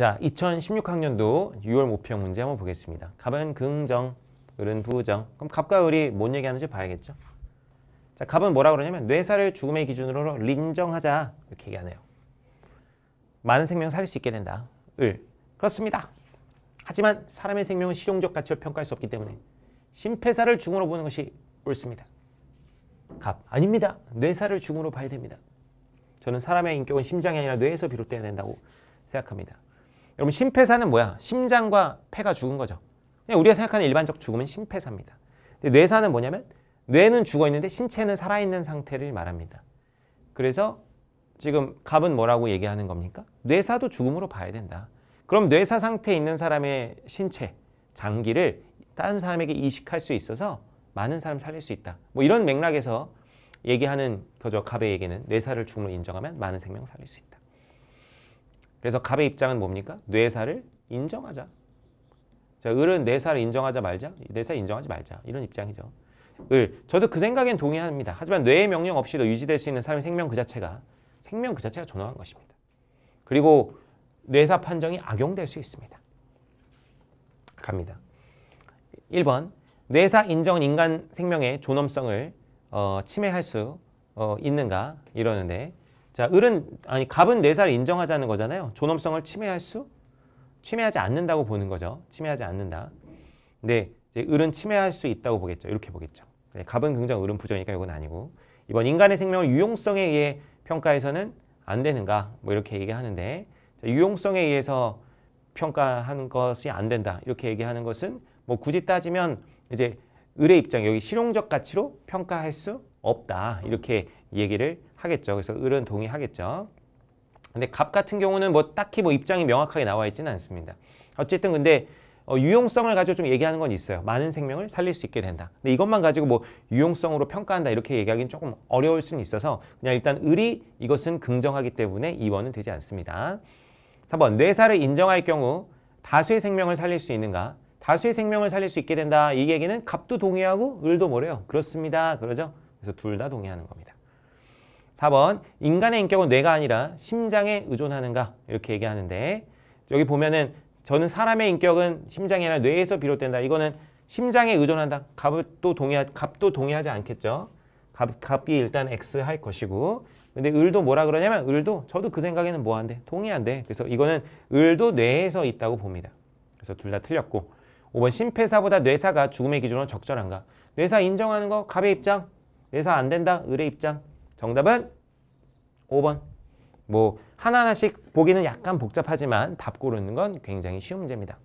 자, 2016학년도 6월 모평 문제 한번 보겠습니다. 갑은 긍정, 을은 부정. 그럼 갑과 을이 뭔 얘기하는지 봐야겠죠. 자, 갑은 뭐라 그러냐면 뇌사를 죽음의 기준으로 린정하자 이렇게 얘기하네요. 많은 생명 살릴 수 있게 된다. 을. 그렇습니다. 하지만 사람의 생명은 실용적 가치로 평가할 수 없기 때문에 심폐사를 중으로 보는 것이 옳습니다. 갑. 아닙니다. 뇌사를 중으로 봐야 됩니다. 저는 사람의 인격은 심장이 아니라 뇌에서 비롯돼야 된다고 생각합니다. 여러분 심폐사는 뭐야? 심장과 폐가 죽은 거죠. 그냥 우리가 생각하는 일반적 죽음은 심폐사입니다. 뇌사는 뭐냐면 뇌는 죽어 있는데 신체는 살아 있는 상태를 말합니다. 그래서 지금 갑은 뭐라고 얘기하는 겁니까? 뇌사도 죽음으로 봐야 된다. 그럼 뇌사 상태에 있는 사람의 신체, 장기를 다른 사람에게 이식할 수 있어서 많은 사람 살릴 수 있다. 뭐 이런 맥락에서 얘기하는 거죠. 갑의 얘기는 뇌사를 죽음으로 인정하면 많은 생명 살릴 수 있다. 그래서 갑의 입장은 뭡니까? 뇌사를 인정하자. 자, 을은 뇌사를 인정하자 말자. 뇌사 인정하지 말자. 이런 입장이죠. 을. 저도 그 생각엔 동의합니다. 하지만 뇌의 명령 없이도 유지될 수 있는 삶의 생명 그 자체가 생명 그 자체가 존엄한 것입니다. 그리고 뇌사 판정이 악용될 수 있습니다. 갑니다. 1번 뇌사 인정은 인간 생명의 존엄성을 어, 침해할 수 어, 있는가 이러는데 자, 을은 아니 갑은 뇌살를 네 인정하자는 거잖아요. 존엄성을 침해할 수 침해하지 않는다고 보는 거죠. 침해하지 않는다. 근데 네, 이제 을은 침해할 수 있다고 보겠죠. 이렇게 보겠죠. 네, 갑은 긍정, 을은 부정이니까 이건 아니고 이번 인간의 생명을 유용성에 의해 평가해서는 안 되는가 뭐 이렇게 얘기하는데 자, 유용성에 의해서 평가하는 것이 안 된다 이렇게 얘기하는 것은 뭐 굳이 따지면 이제 을의 입장, 여기 실용적 가치로 평가할 수 없다. 이렇게 얘기를 하겠죠. 그래서 을은 동의하겠죠. 근데 갑 같은 경우는 뭐 딱히 뭐 입장이 명확하게 나와 있지는 않습니다. 어쨌든 근데 어, 유용성을 가지고 좀 얘기하는 건 있어요. 많은 생명을 살릴 수 있게 된다. 근데 이것만 가지고 뭐 유용성으로 평가한다 이렇게 얘기하기는 조금 어려울 수는 있어서 그냥 일단 을이 이것은 긍정하기 때문에 이원은 되지 않습니다. 3번 뇌사를 인정할 경우 다수의 생명을 살릴 수 있는가? 다수의 생명을 살릴 수 있게 된다. 이 얘기는 갑도 동의하고 을도 뭐래요? 그렇습니다. 그러죠? 그래서 둘 다 동의하는 겁니다. 4번 인간의 인격은 뇌가 아니라 심장에 의존하는가 이렇게 얘기하는데 여기 보면은 저는 사람의 인격은 심장이 아니라 뇌에서 비롯된다. 이거는 심장에 의존한다. 갑도 동의하, 갑도 동의하지 않겠죠. 갑, 갑이 일단 X 할 것이고 근데 을도 뭐라 그러냐면 을도 저도 그 생각에는 뭐한데 동의한데 그래서 이거는 을도 뇌에서 있다고 봅니다. 그래서 둘 다 틀렸고 5번 심폐사보다 뇌사가 죽음의 기준으로 적절한가? 뇌사 인정하는 거 갑의 입장, 뇌사 안 된다 을의 입장. 정답은 5번. 뭐 하나하나씩 보기는 약간 복잡하지만 답 고르는 건 굉장히 쉬운 문제입니다.